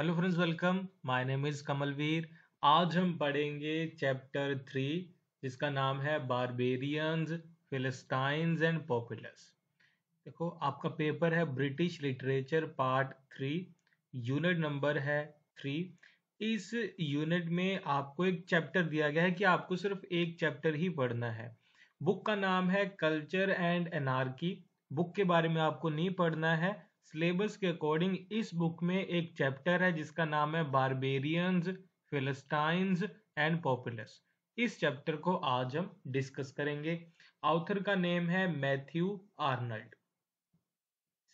Hello friends welcome my name is Kamalveer आज हम पढ़ेंगे चैप्टर थ्री जिसका नाम है बारबेरियंस फिलिस्टाइंस एंड पॉपुलर्स देखो आपका पेपर है British literature part three unit number है थ्री इस यूनिट में आपको एक चैप्टर दिया गया है कि आपको सिर्फ एक चैप्टर ही पढ़ना है बुक का नाम है कल्चर एंड एनार्की बुक के बारे में आपको नहीं पढ़ना है सिलेबस के अकॉर्डिंग इस बुक में एक चैप्टर है जिसका नाम है बारबेरियंस फिलिस्टाइंस एंड पॉपुलस इस चैप्टर को आज हम डिस्कस करेंगे ऑथर का नेम है मैथ्यू आर्नल्ड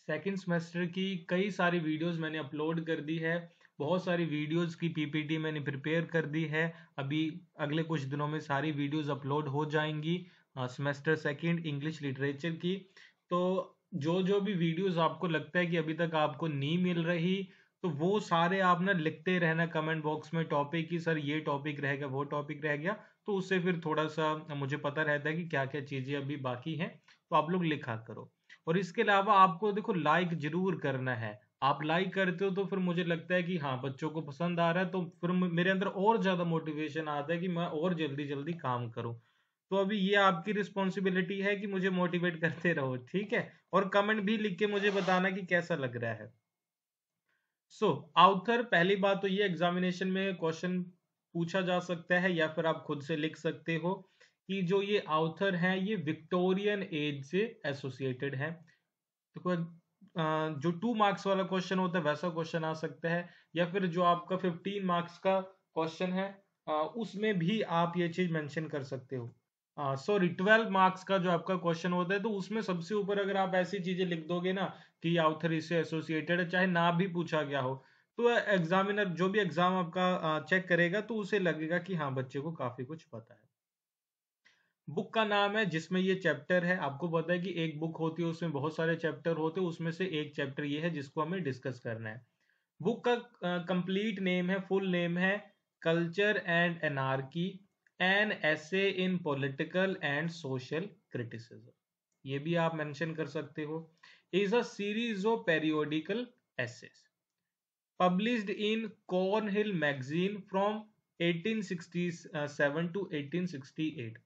सेकेंड सेमेस्टर की कई सारी वीडियोस मैंने अपलोड कर दी है बहुत सारी वीडियोस की पीपीटी मैंने प्रिपेयर कर दी है अभी अगले कुछ दिनों में सारी वीडियोस अपलोड हो जाएंगी सेमेस्टर सेकेंड इंग्लिश लिटरेचर की तो जो जो भी वीडियोस आपको लगता है कि अभी तक आपको नहीं मिल रही तो वो सारे आप ना लिखते रहना कमेंट बॉक्स में टॉपिक कि सर ये टॉपिक रह गया वो टॉपिक रह गया तो उससे फिर थोड़ा सा मुझे पता रहता है कि क्या क्या चीज़ें अभी बाकी हैं तो आप लोग लिखा करो और इसके अलावा आपको देखो लाइक जरूर करना है आप लाइक करते हो तो फिर मुझे लगता है कि हाँ बच्चों को पसंद आ रहा है तो फिर मेरे अंदर और ज़्यादा मोटिवेशन आता है कि मैं और जल्दी जल्दी काम करूँ तो अभी ये आपकी रिस्पॉन्सिबिलिटी है कि मुझे मोटिवेट करते रहो ठीक है और कमेंट भी लिख के मुझे बताना कि कैसा लग रहा है सो so, आउथर पहली बात तो ये एग्जामिनेशन में क्वेश्चन पूछा जा सकता है या फिर आप खुद से लिख सकते हो कि जो ये आउथर है ये विक्टोरियन एज से एसोसिएटेड देखो तो जो टू मार्क्स वाला क्वेश्चन होता है वैसा क्वेश्चन आ सकता है या फिर जो आपका फिफ्टीन मार्क्स का क्वेश्चन है उसमें भी आप ये चीज मेंशन कर सकते हो सॉरी हाँ, ट्वेल्व मार्क्स का जो आपका क्वेश्चन होता है तो उसमें सबसे ऊपर अगर आप ऐसी चीजें लिख दोगे ना कि ऑथर इससे एसोसिएटेड है चाहे ना भी पूछा गया हो तो एग्जामिनर जो भी एग्जाम आपका चेक करेगा तो उसे लगेगा कि हाँ बच्चे को काफी कुछ पता है बुक का नाम है जिसमें ये चैप्टर है आपको पता है कि एक बुक होती है उसमें बहुत सारे चैप्टर होते हैं उसमें से एक चैप्टर ये है जिसको हमें डिस्कस करना है बुक का कंप्लीट नेम है फुल नेम है Culture and Anarchy an essay in political and social criticism ये भी आप मेंशन कर सकते हो is a series of periodical essays published in Cornhill magazine from 1867 to 1868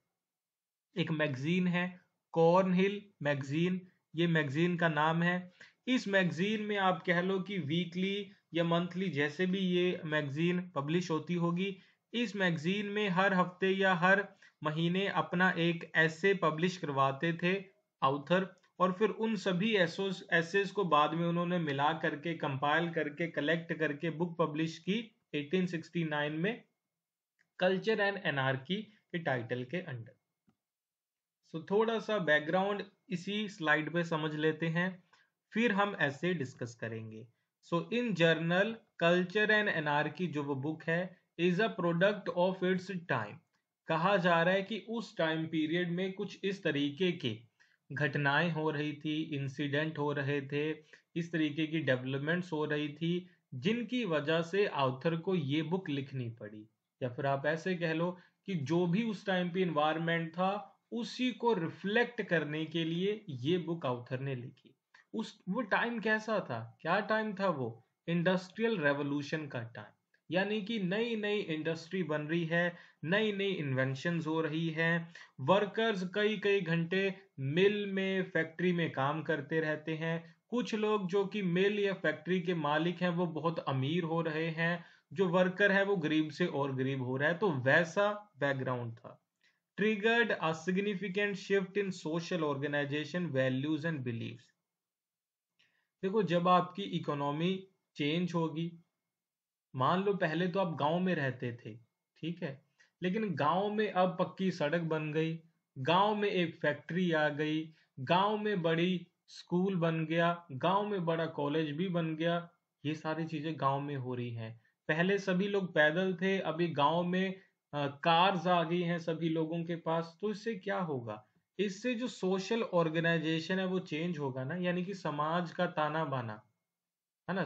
एक मैगजीन है कॉर्न हिल मैगजीन ये मैगजीन का नाम है इस मैगजीन में आप कह लो कि वीकली या मंथली जैसे भी ये मैगजीन पब्लिश होती होगी इस मैगज़ीन में हर हफ्ते या हर महीने अपना एक ऐसे पब्लिश करवाते थे आउथर और फिर उन सभी एसोस एसेस को बाद में उन्होंने मिला करके कंपाइल करके कलेक्ट करके बुक पब्लिश की 1869 में कल्चर एंड एनार्की के टाइटल के अंडर सो थोड़ा सा बैकग्राउंड इसी स्लाइड पे समझ लेते हैं फिर हम ऐसे डिस्कस करेंगे so in journal Culture and Anarchy जो वो बुक है is a product of its time कहा जा रहा है कि उस टाइम पीरियड में कुछ इस तरीके के घटनाएं हो रही थी इंसिडेंट हो रहे थे इस तरीके की डेवलपमेंट्स हो रही थी जिनकी वजह से ऑथर को ये बुक लिखनी पड़ी या फिर आप ऐसे कह लो कि जो भी उस टाइम पे इन्वायरमेंट था उसी को रिफ्लेक्ट करने के लिए ये बुक ऑथर ने लिखी उस वो टाइम कैसा था क्या टाइम था वो इंडस्ट्रियल रेवोल्यूशन का टाइम यानी कि नई नई इंडस्ट्री बन रही है नई नई इन्वेंशन हो रही है वर्कर्स कई कई घंटे मिल में फैक्ट्री में काम करते रहते हैं कुछ लोग जो कि मिल या फैक्ट्री के मालिक हैं वो बहुत अमीर हो रहे हैं जो वर्कर है वो गरीब से और गरीब हो रहा है तो वैसा बैकग्राउंड था triggered a significant shift in social organization values and beliefs देखो जब आपकी इकोनॉमी चेंज होगी मान लो पहले तो आप गांव में रहते थे ठीक है लेकिन गांव में अब पक्की सड़क बन गई गांव में एक फैक्ट्री आ गई गांव में बड़ी स्कूल बन गया गांव में बड़ा कॉलेज भी बन गया ये सारी चीजें गांव में हो रही हैं पहले सभी लोग पैदल थे अभी गांव में आ, कार्स आ गई हैं सभी लोगों के पास तो इससे क्या होगा इससे जो सोशल ऑर्गेनाइजेशन है वो चेंज होगा ना यानी कि समाज का ताना बाना है ना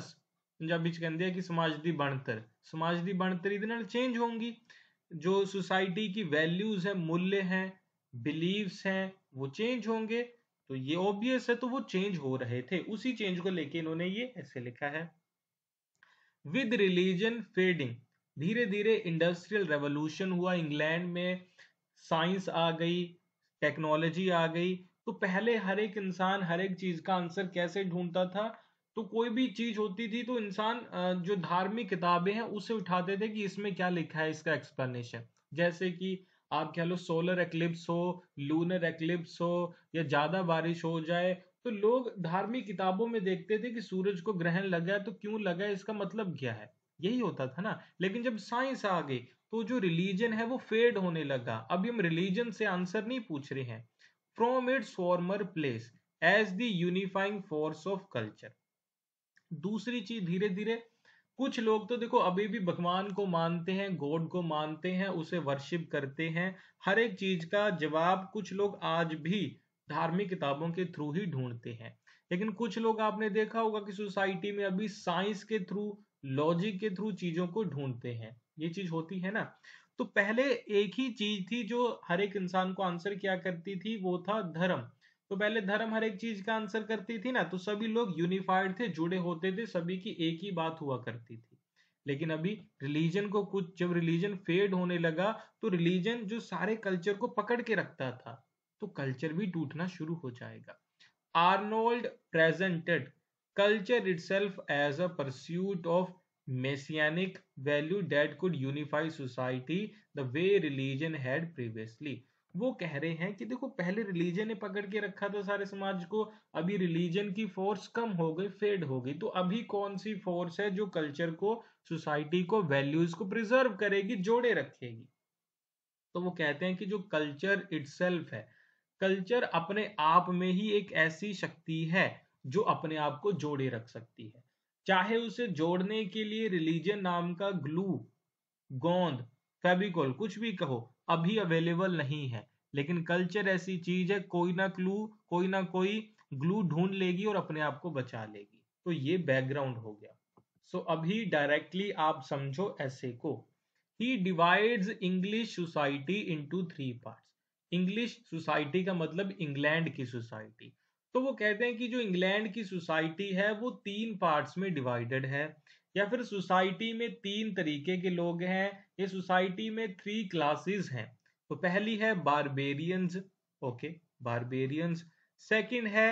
ਪੰਜਾਬੀ ਚ ਕਹਿੰਦੇ ਆ ਕਿ ਸਮਾਜ ਦੀ ਬਣਤਰ ਸਮਾਜ ਦੀ ਬਣਤਰ ਇਹਦੇ ਨਾਲ ਚੇਂਜ ਹੋਊਗੀ जो सोसाइटी की वैल्यूज है मूल्य हैं बिलीव्स हैं वो चेंज होंगे तो ये ऑब्वियस है तो वो चेंज हो रहे थे उसी चेंज को लेके इन्होंने ये ऐसे लिखा है विद रिलीजन फेडिंग धीरे धीरे इंडस्ट्रियल रेवोल्यूशन हुआ इंग्लैंड में साइंस आ गई टेक्नोलॉजी आ गई तो पहले हर एक इंसान हर एक चीज का आंसर कैसे ढूंढता था तो कोई भी चीज होती थी तो इंसान जो धार्मिक किताबें हैं उसे उठाते थे कि इसमें क्या लिखा है इसका एक्सप्लेनेशन जैसे कि आप कह लो सोलर एक्लिप्स हो लूनर एक्लिप्स हो या ज्यादा बारिश हो जाए तो लोग धार्मिक किताबों में देखते थे कि सूरज को ग्रहण लगा है तो क्यों लगा है इसका मतलब क्या है यही होता था ना लेकिन जब साइंस आ गई तो जो रिलीजन है वो फेड होने लगा अभी हम रिलीजन से आंसर नहीं पूछ रहे हैं from its former place as the unifying force of culture दूसरी चीज धीरे धीरे कुछ लोग तो देखो अभी भी भगवान को मानते हैं गॉड को मानते हैं उसे वर्शिप करते हैं हर एक चीज का जवाब कुछ लोग आज भी धार्मिक किताबों के थ्रू ही ढूंढते हैं लेकिन कुछ लोग आपने देखा होगा कि सोसाइटी में अभी साइंस के थ्रू लॉजिक के थ्रू चीजों को ढूंढते हैं ये चीज होती है ना तो पहले एक ही चीज थी जो हर एक इंसान को आंसर क्या करती थी वो था धर्म तो पहले धर्म हर एक चीज का आंसर करती थी ना तो सभी लोग यूनिफाइड थे जुड़े होते थे सभी की एक ही बात हुआ करती थी लेकिन अभी रिलीजन को कुछ जब रिलीजन फेड होने लगा तो रिलीजन जो सारे कल्चर को पकड़ के रखता था तो कल्चर भी टूटना शुरू हो जाएगा Arnold presented itself as a pursuit of messianic value that could unify society the way religion had previously वो कह रहे हैं कि देखो पहले रिलीजन ने पकड़ के रखा था सारे समाज को अभी रिलीजन की फोर्स कम हो गई फेड हो गई तो अभी कौन सी फोर्स है जो कल्चर को सोसाइटी को वैल्यूज को प्रिजर्व करेगी जोड़े रखेगी तो वो कहते हैं कि जो कल्चर इटसेल्फ है कल्चर अपने आप में ही एक ऐसी शक्ति है जो अपने आप को जोड़े रख सकती है चाहे उसे जोड़ने के लिए रिलीजन नाम का ग्लू गोंद फेबिकॉल कुछ भी कहो अभी अवेलेबल नहीं है लेकिन कल्चर ऐसी चीज है कोई ना क्लू कोई ना कोई ग्लू ढूंढ लेगी और अपने आप को बचा लेगी तो ये बैकग्राउंड हो गया सो so, अभी डायरेक्टली आप समझो ऐसे को ही divides English society into three part English society का मतलब इंग्लैंड की सोसाइटी तो वो कहते हैं कि जो इंग्लैंड की सोसाइटी है वो तीन पार्ट्स में डिवाइडेड है या फिर सोसाइटी में तीन तरीके के लोग हैं ये सोसाइटी में थ्री क्लासेस हैं तो पहली है बारबेरियंस ओके बारबेरियंस सेकंड है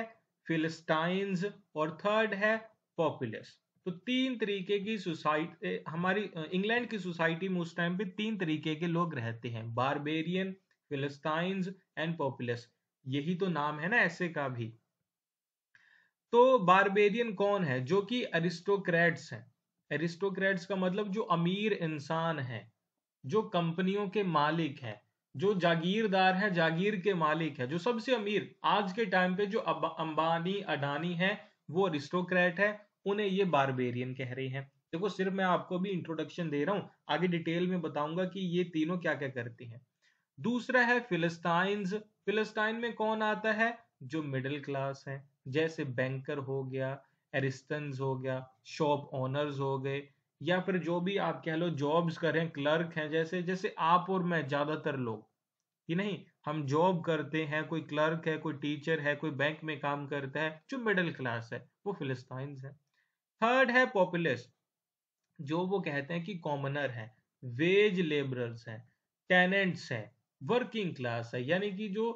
फिलिस्टाइंस और थर्ड है पॉपुलस तो तीन तरीके की सोसाइटी हमारी इंग्लैंड की सोसाइटी में उस टाइम पे तीन तरीके के लोग रहते हैं बारबेरियन फिलिस्टाइंस एंड पॉपुलस यही तो नाम है ना ऐसे का भी तो बारबेरियन कौन है जो कि एरिस्टोक्रेट्स हैं एरिस्टोक्रेट्स का मतलब जो अमीर इंसान है जो कंपनियों के मालिक है जो जागीरदार है जागीर के मालिक है जो सबसे अमीर आज के टाइम पे जो अंबानी अडानी है वो एरिस्टोक्रेट है उन्हें ये बारबेरियन कह रहे हैं देखो सिर्फ मैं आपको भी इंट्रोडक्शन दे रहा हूँ आगे डिटेल में बताऊंगा कि ये तीनों क्या क्या करती हैं दूसरा है फिलिस्टाइन फिलिस्टाइन में कौन आता है जो मिडिल क्लास है जैसे बैंकर हो गया एरिस्टन हो गया शॉप ओनर्स हो गए या फिर जो भी आप कह लो जॉब्स करें क्लर्क हैं जैसे जैसे आप और मैं ज़्यादातर लोग कि नहीं हम जॉब करते हैं कोई क्लर्क है कोई टीचर है कोई बैंक में काम करता है जो मिडिल क्लास है वो फिलिस्ताइन है थर्ड है पॉपुलिस्ट जो वो कहते हैं कि कॉमनर है वेज लेबरर्स हैं टेनेंट्स हैं वर्किंग क्लास है यानी कि जो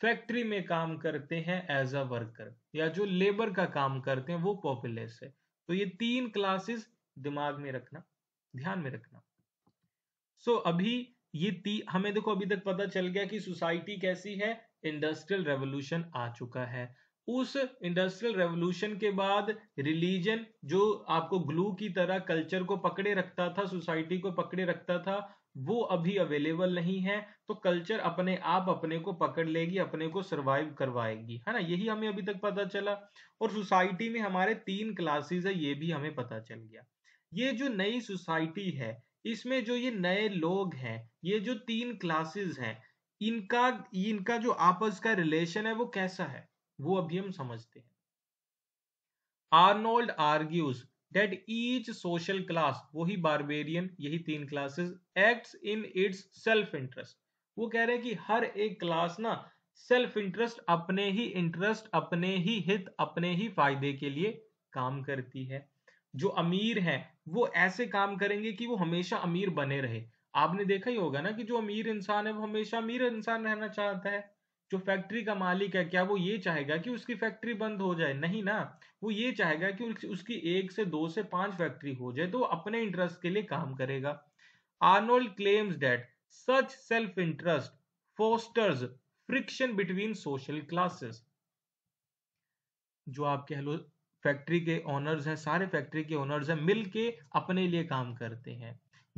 फैक्ट्री में काम करते हैं एज अ वर्कर या जो लेबर का काम करते हैं वो पॉपुलेस है तो ये तीन क्लासेस दिमाग में रखना ध्यान में रखना सो so, अभी ये ती हमें देखो अभी तक पता चल गया कि सोसाइटी कैसी है इंडस्ट्रियल रेवोल्यूशन आ चुका है उस इंडस्ट्रियल रेवोल्यूशन के बाद रिलीजन जो आपको ग्लू की तरह कल्चर को पकड़े रखता था सोसाइटी को पकड़े रखता था वो अभी अवेलेबल नहीं है तो कल्चर अपने आप अपने को पकड़ लेगी अपने को सरवाइव करवाएगी है ना यही हमें अभी तक पता चला और सोसाइटी में हमारे तीन क्लासेस है ये भी हमें पता चल गया ये जो नई सोसाइटी है इसमें जो ये नए लोग हैं ये जो तीन क्लासेस हैं इनका इनका जो आपस का रिलेशन है वो कैसा है वो अभी हम समझते हैं Arnold argues that each social class वही बारबेरियन यही तीन classes acts in its self interest वो कह रहे हैं कि हर एक क्लास ना सेल्फ इंटरेस्ट अपने ही इंटरेस्ट अपने ही हित अपने ही फायदे के लिए काम करती है जो अमीर है वो ऐसे काम करेंगे कि वो हमेशा अमीर बने रहे आपने देखा ही होगा ना कि जो अमीर इंसान है वो हमेशा अमीर इंसान रहना चाहता है जो फैक्ट्री का मालिक है क्या वो ये चाहेगा कि उसकी फैक्ट्री बंद हो जाए नहीं ना वो ये चाहेगा कि उसकी एक से दो से पांच फैक्ट्री हो जाए तो वो अपने इंटरेस्ट के लिए काम करेगा Arnold claims that such self interest fosters friction between social classes जो आप कह लो फैक्ट्री के ओनर्स हैं सारे फैक्ट्री के ओनर्स हैं मिलके अपने लिए काम करते हैं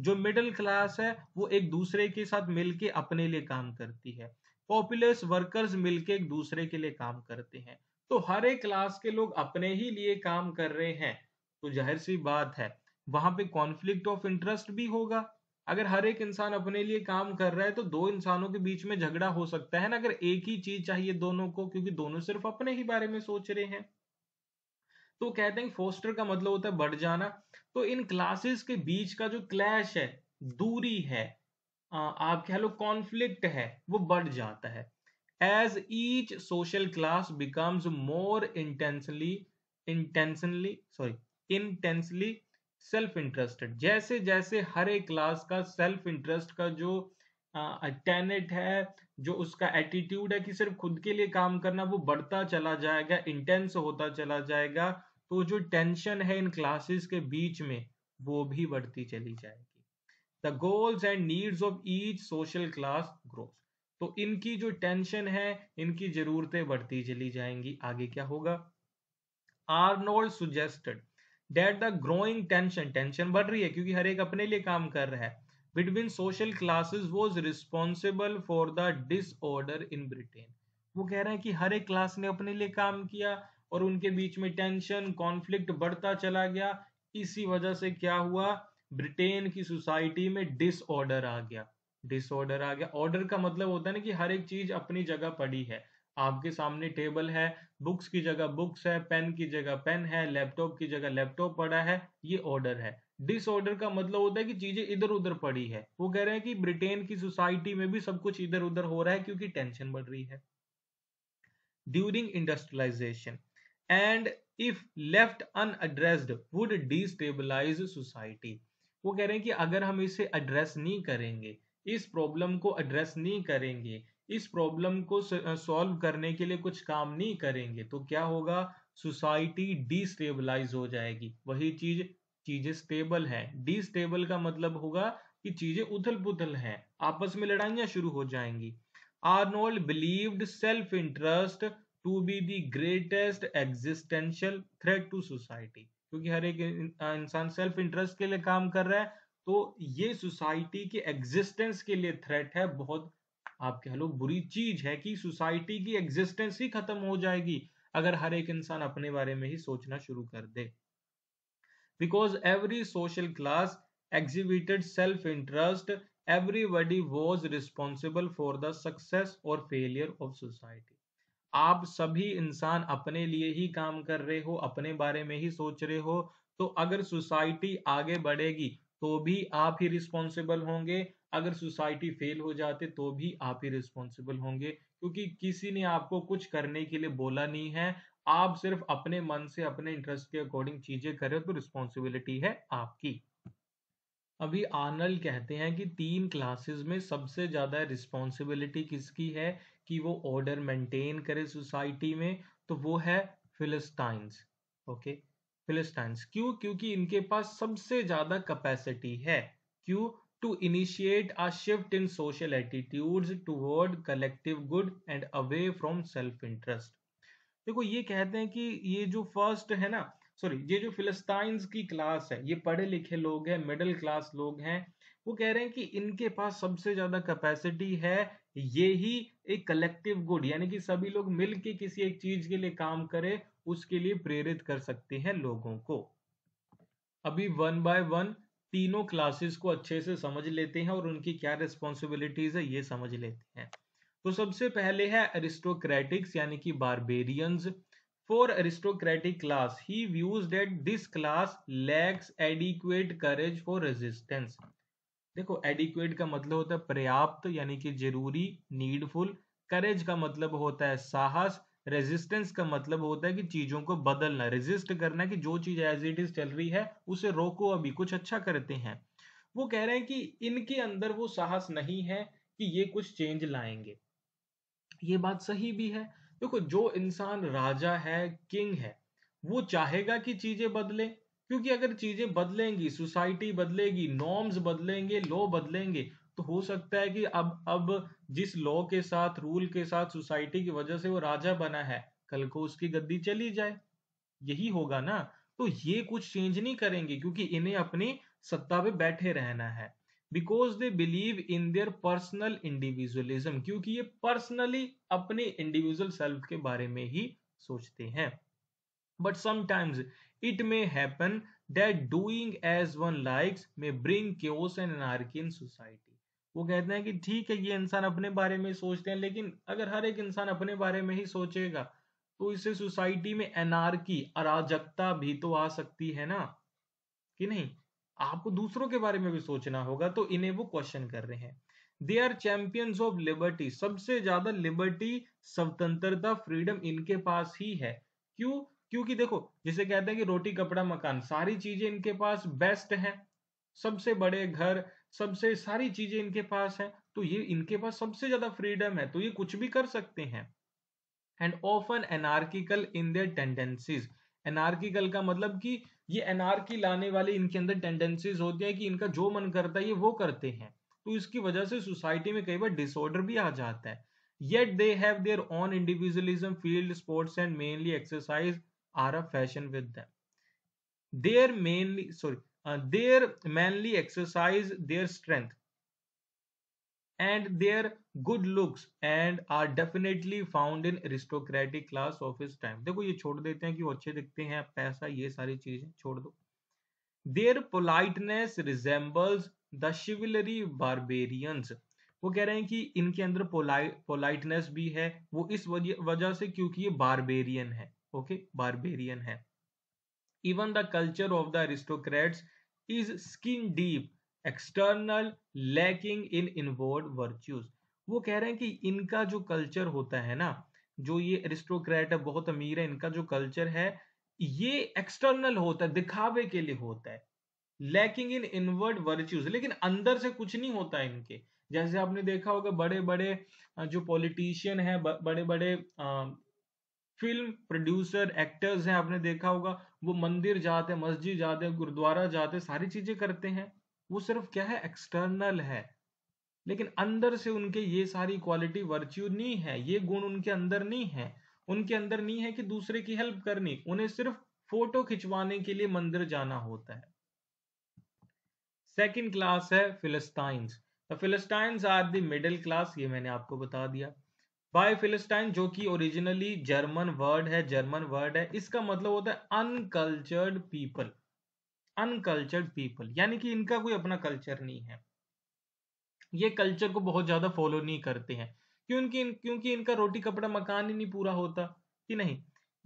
जो मिडिल क्लास है वो एक दूसरे के साथ मिलके अपने लिए काम करती है पॉपुलर्स वर्कर्स मिलके एक दूसरे के लिए काम करते हैं तो हर एक क्लास के लोग अपने ही लिए काम कर रहे हैं तो जाहिर सी बात है वहां पे कॉन्फ्लिक्ट ऑफ इंटरेस्ट भी होगा अगर हर एक इंसान अपने लिए काम कर रहा है तो दो इंसानों के बीच में झगड़ा हो सकता है ना अगर एक ही चीज चाहिए दोनों को क्योंकि दोनों सिर्फ अपने ही बारे में सोच रहे हैं तो कहते हैं फोस्टर का मतलब होता है बढ़ जाना तो इन क्लासेस के बीच का जो क्लैश है दूरी है आप कह लो कॉन्फ्लिक्ट है वो बढ़ जाता है as each social class becomes more intensely intensely sorry intensely self interested जैसे जैसे हर एक क्लास का सेल्फ इंटरेस्ट का जो टेनेट है जो उसका एटीट्यूड है कि सिर्फ खुद के लिए काम करना वो बढ़ता चला जाएगा इंटेंस होता चला जाएगा तो जो टेंशन है इन क्लासेस के बीच में वो भी बढ़ती चली जाएगी the goals and needs of each social class growth तो इनकी जो टेंशन है इनकी जरूरतें बढ़ती चली जाएंगी आगे क्या होगा Arnold suggested that the growing tension tension बढ़ रही है क्योंकि हर एक अपने लिए काम कर रहा है between social classes was responsible for the disorder in Britain वो कह रहा है कि हर एक क्लास ने अपने लिए काम किया और उनके बीच में टेंशन कॉन्फ्लिक्ट बढ़ता चला गया इसी वजह से क्या हुआ ब्रिटेन की सोसाइटी में डिसऑर्डर आ गया डिसऑर्डर आ गया ऑर्डर का मतलब होता है ना कि हर एक चीज अपनी जगह पड़ी है आपके सामने टेबल है बुक्स की जगह बुक्स है पेन की जगह पेन है लैपटॉप की जगह लैपटॉप पड़ा है ये ऑर्डर है डिसऑर्डर का मतलब होता है कि चीजें इधर उधर पड़ी है वो कह रहे हैं कि ब्रिटेन की सोसाइटी में भी सब कुछ इधर उधर हो रहा है क्योंकि टेंशन बढ़ रही है during industrialization and if left unaddressed would destabilize society वो कह रहे हैं कि अगर हम इसे एड्रेस नहीं करेंगे इस प्रॉब्लम को एड्रेस नहीं करेंगे इस प्रॉब्लम को सॉल्व करने के लिए कुछ काम नहीं करेंगे तो क्या होगा सोसाइटी डिस्टेबलाइज हो जाएगी वही चीज चीजें स्टेबल है डिस्टेबल का मतलब होगा कि चीजें उथल पुथल हैं आपस में लड़ाइयां शुरू हो जाएंगी Arnold believed self interest to be the greatest existential threat to society क्योंकि हर एक इंसान सेल्फ इंटरेस्ट के लिए काम कर रहा है तो ये सोसाइटी के एग्जिस्टेंस के लिए थ्रेट है बहुत आप कह लो बुरी चीज है कि सोसाइटी की एग्जिस्टेंस ही खत्म हो जाएगी अगर हर एक इंसान अपने बारे में ही सोचना शुरू कर दे because every social class exhibited self interest everybody was responsible for the success और फेलियर ऑफ सोसाइटी आप सभी इंसान अपने लिए ही काम कर रहे हो अपने बारे में ही सोच रहे हो तो अगर सोसाइटी आगे बढ़ेगी तो भी आप ही रिस्पॉन्सिबल होंगे अगर सोसाइटी फेल हो जाते तो भी आप ही रिस्पॉन्सिबल होंगे क्योंकि किसी ने आपको कुछ करने के लिए बोला नहीं है आप सिर्फ अपने मन से अपने इंटरेस्ट के अकॉर्डिंग चीजें हो तो रिस्पॉन्सिबिलिटी है आपकी अभी आनल कहते हैं कि तीन क्लासेस में सबसे ज्यादा रिस्पॉन्सिबिलिटी किसकी है कि वो ऑर्डर मेंटेन करे सोसाइटी में तो वो है फिलिस्टाइंस ओके फिलिस्टाइंस क्यों क्योंकि इनके पास सबसे ज्यादा कैपेसिटी है क्यों to initiate a shift in social attitudes toward collective good and away from self interest देखो ये कहते हैं कि ये जो फर्स्ट है ना सॉरी ये जो फिलिस्ताइंस की क्लास है ये पढ़े लिखे लोग हैं मिडिल क्लास लोग हैं वो कह रहे हैं कि इनके पास सबसे ज्यादा कैपेसिटी है ये ही एक कलेक्टिव गुड यानी कि सभी लोग मिल के किसी एक चीज के लिए काम करें उसके लिए प्रेरित कर सकते हैं लोगों को अभी वन बाय वन तीनों क्लासेस को अच्छे से समझ लेते हैं और उनकी क्या रिस्पॉन्सिबिलिटीज है ये समझ लेते हैं तो सबसे पहले है अरिस्टोक्रेटिक्स यानी कि बारबेरियंस फॉर अरिस्टोक्रेटिक क्लास ही views that this class lacks adequate courage for resistance देखो एडिक्वेट का मतलब होता है पर्याप्त यानी कि जरूरी नीडफुल करेज का मतलब होता है साहस रेजिस्टेंस का मतलब होता है कि चीजों को बदलना रेजिस्ट करना कि जो चीज एज इट इज चल रही है उसे रोको अभी कुछ अच्छा करते हैं वो कह रहे हैं कि इनके अंदर वो साहस नहीं है कि ये कुछ चेंज लाएंगे ये बात सही भी है देखो जो इंसान राजा है किंग है वो चाहेगा कि चीजें बदले क्योंकि अगर चीजें बदलेंगी सोसाइटी बदलेगी नॉर्म्स बदलेंगे लॉ बदलेंगे तो हो सकता है कि अब अब जिस लॉ के साथ रूल के साथ सोसाइटी की वजह से वो राजा बना है कल को उसकी गद्दी चली जाए यही होगा ना तो ये कुछ चेंज नहीं करेंगे क्योंकि इन्हें अपनी सत्ता पे बैठे रहना है because they believe in their personal individualism क्योंकि ये पर्सनली अपने इंडिविजुअल सेल्फ के बारे में ही सोचते हैं But sometimes it may happen that doing as one likes may bring chaos and anarchy in society. वो कहते हैं कि ठीक है ये इंसान अपने बारे में सोचते हैं लेकिन अगर हर एक इंसान अपने बारे में ही सोचेगा तो इससे सोसाइटी में एनार्की अराजकता भी तो आ सकती है ना कि नहीं आपको दूसरों के बारे में भी सोचना होगा तो इन्हें वो क्वेश्चन कर रहे हैं they are champions of liberty सबसे ज्यादा लिबर्टी स्वतंत्रता फ्रीडम इनके पास ही है क्यों क्योंकि देखो जिसे कहते हैं कि रोटी कपड़ा मकान सारी चीजें इनके पास बेस्ट है सबसे बड़े घर सबसे सारी चीजें इनके पास है तो ये इनके पास सबसे ज्यादा फ्रीडम है तो ये कुछ भी कर सकते हैं and often anarchical in their tendencies anarchical का मतलब कि ये एनार्की लाने वाले इनके अंदर टेंडेंसीज होती है कि इनका जो मन करता है ये वो करते हैं तो इसकी वजह से सोसाइटी में कई बार डिसऑर्डर भी आ जाता है yet they have their own individualism field sports and manly exercise are a fashion with them. Their mainly sorry, uh, their mainly exercise their strength and their good looks and are definitely found in aristocratic class of his time. देखो ये छोड़ देते हैं कि वो अच्छे दिखते हैं पैसा ये सारी चीजें छोड़ दो their politeness resembles the chivalry Barbarians वो कह रहे हैं कि इनके अंदर पोलाइटनेस भी है वो इस वजह से क्योंकि ये बारबेरियन है ओके बारबेरियन है even the culture of the aristocrats is skin deep external lacking in inward virtues वो कह रहे हैं कि इनका जो कल्चर होता है ना जो ये एरिस्टोक्रेट है बहुत अमीर है इनका जो कल्चर है ये एक्सटर्नल होता है दिखावे के लिए होता है लैकिंग इन इनवर्ड वर्च्यूज लेकिन अंदर से कुछ नहीं होता इनके जैसे आपने देखा होगा बड़े बड़े जो पॉलिटिशियन है बड़े बड़े फिल्म प्रोड्यूसर एक्टर्स हैं आपने देखा होगा वो मंदिर जाते हैं मस्जिद जाते हैं गुरुद्वारा जाते हैं सारी चीजें करते हैं वो सिर्फ क्या है एक्सटर्नल है लेकिन अंदर से उनके ये सारी क्वालिटी वर्च्यू नहीं है ये गुण उनके अंदर नहीं है उनके अंदर नहीं है कि दूसरे की हेल्प करनी उन्हें सिर्फ फोटो खिंचवाने के लिए मंदिर जाना होता है सेकेंड क्लास है Philistines the Philistines are the middle class ये मैंने आपको बता दिया बाय फिलिस्टाइन जो कि ओरिजिनली जर्मन वर्ड है जर्मन वर्ड है इसका मतलब होता है अनकल्चर्ड पीपल अनकल्चर्ड पीपल यानी कि इनका कोई अपना कल्चर नहीं है ये कल्चर को बहुत ज्यादा फॉलो नहीं करते हैं क्योंकि क्योंकि इनका रोटी कपड़ा मकान ही नहीं पूरा होता कि नहीं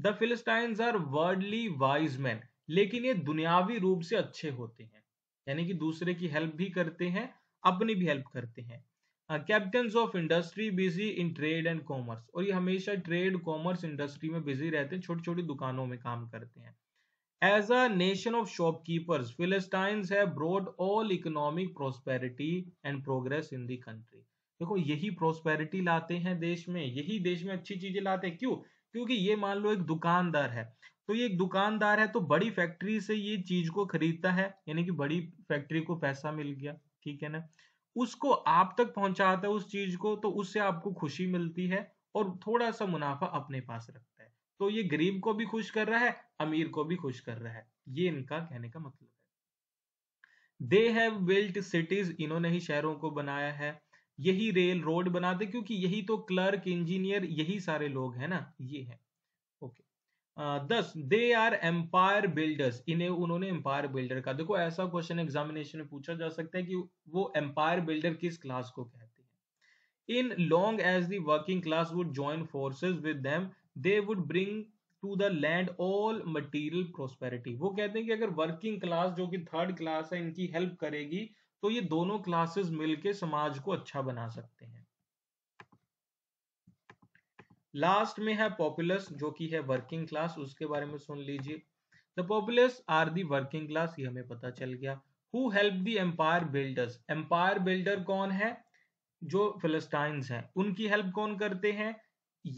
the Philistine are worldly wise man लेकिन ये दुनियावी रूप से अच्छे होते हैं यानी कि दूसरे की हेल्प भी करते हैं अपनी भी हेल्प करते हैं captain of industry busy in trade and commerce और ये हमेशा ट्रेड कॉमर्स इंडस्ट्री में बिजी रहते हैं छोटी छोटी दुकानों में काम करते हैं as a nation of shopkeepers Philistine है brought all economic prosperity and progress in the country देखो यही प्रोस्पेरिटी लाते हैं देश में यही देश में अच्छी चीजें लाते हैं क्यों क्योंकि ये मान लो एक दुकानदार है तो ये एक दुकानदार है तो बड़ी फैक्ट्री से ये चीज को खरीदता है यानी कि बड़ी फैक्ट्री को पैसा मिल गया ठीक है ना उसको आप तक पहुंचाता है उस चीज को तो उससे आपको खुशी मिलती है और थोड़ा सा मुनाफा अपने पास रखता है तो ये गरीब को भी खुश कर रहा है अमीर को भी खुश कर रहा है ये इनका कहने का मतलब है दे हैव बिल्ट सिटीज इन्होंने ही शहरों को बनाया है यही रेल रोड बनाते क्योंकि यही तो क्लर्क इंजीनियर यही सारे लोग हैं ना ये है दस दे आर एम्पायर बिल्डर्स इन्हें उन्होंने एम्पायर बिल्डर का देखो ऐसा क्वेश्चन एग्जामिनेशन में पूछा जा सकता है कि वो एम्पायर बिल्डर किस क्लास को कहते हैं in long as the working class would join forces with them they would bring to the land all material prosperity वो कहते हैं कि अगर वर्किंग क्लास जो कि थर्ड क्लास है इनकी हेल्प करेगी तो ये दोनों क्लासेस मिलकर समाज को अच्छा बना सकते हैं लास्ट में है पॉपुलस जो कि है वर्किंग क्लास उसके बारे में सुन लीजिए the Populace are the working class ये हमें पता चल गया who help the empire builders empire builder कौन है जो फिलिस्टाइंस हैं उनकी हेल्प कौन करते हैं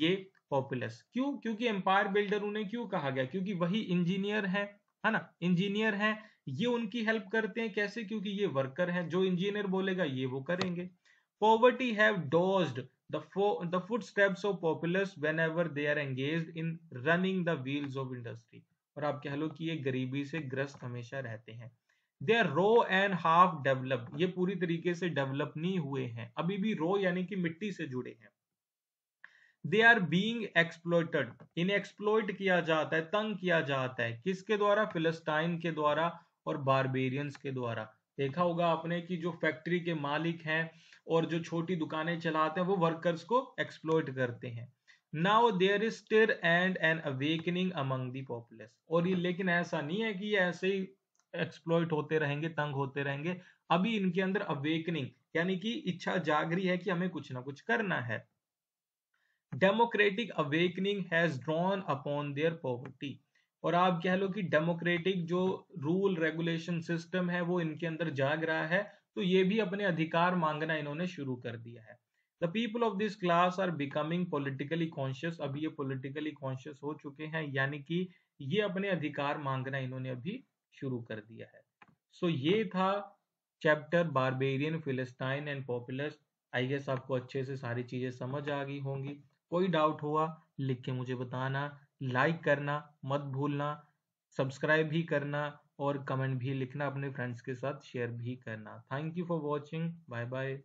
ये पॉपुलस क्यों क्योंकि एम्पायर बिल्डर उन्हें क्यों कहा गया क्योंकि वही इंजीनियर है है ना इंजीनियर है ये उनकी हेल्प करते हैं कैसे क्योंकि ये वर्कर हैं जो इंजीनियर बोलेगा ये वो करेंगे poverty have dozed The, fo the footsteps of populace whenever they are engaged in running the wheels of industry. और आप कह लो कि ये गरीबी से ग्रस्त हमेशा रहते हैं they are raw and half develop ये पूरी तरीके से डेवलप नहीं हुए हैं अभी भी रो यानी कि मिट्टी से जुड़े हैं दे आर बींग एक्सप्लोइटेड इन्हें एक्सप्लोइट किया जाता है तंग किया जाता है किसके द्वारा फिलिस्टाइन के द्वारा और बारबेरियंस के द्वारा देखा होगा आपने कि जो फैक्ट्री के मालिक हैं और जो छोटी दुकानें चलाते हैं वो वर्कर्स को एक्सप्लोइट करते हैं now there is stir and an awakening among the populace और ये लेकिन ऐसा नहीं है कि ये ऐसे ही एक्सप्लोइट होते रहेंगे तंग होते रहेंगे अभी इनके अंदर अवेकनिंग यानी कि इच्छा जागरी है कि हमें कुछ ना कुछ करना है democratic awakening has drawn upon their poverty और आप कह लो कि डेमोक्रेटिक जो रूल रेगुलेशन सिस्टम है वो इनके अंदर जाग रहा है तो ये भी अपने अधिकार मांगना इन्होंने शुरू कर दिया है the people of this class are becoming politically conscious अब ये पोलिटिकली कॉन्शियस हो चुके हैं यानी कि ये अपने अधिकार मांगना इन्होंने अभी शुरू कर दिया है सो so, ये था chapter barbarian philistine and popular I guess आपको अच्छे से सारी चीजें समझ आ गई होंगी कोई डाउट हुआ लिख के मुझे बताना लाइक करना मत भूलना सब्सक्राइब भी करना और कमेंट भी लिखना अपने फ्रेंड्स के साथ शेयर भी करना thank you for watching bye bye